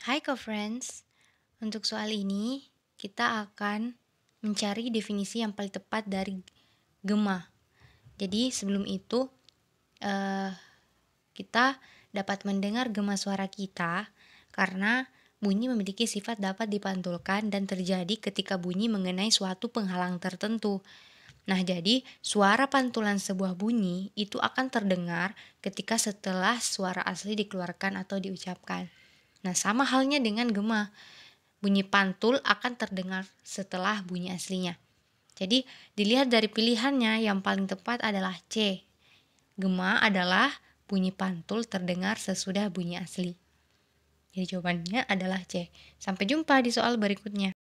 Hai co-friends, untuk soal ini kita akan mencari definisi yang paling tepat dari gema. Jadi sebelum itu eh, kita dapat mendengar gema suara kita karena bunyi memiliki sifat dapat dipantulkan dan terjadi ketika bunyi mengenai suatu penghalang tertentu. Nah, jadi suara pantulan sebuah bunyi itu akan terdengar ketika setelah suara asli dikeluarkan atau diucapkan. Nah, sama halnya dengan gema. Bunyi pantul akan terdengar setelah bunyi aslinya. Jadi, dilihat dari pilihannya yang paling tepat adalah C. Gema adalah bunyi pantul terdengar sesudah bunyi asli. Jadi jawabannya adalah C. Sampai jumpa di soal berikutnya.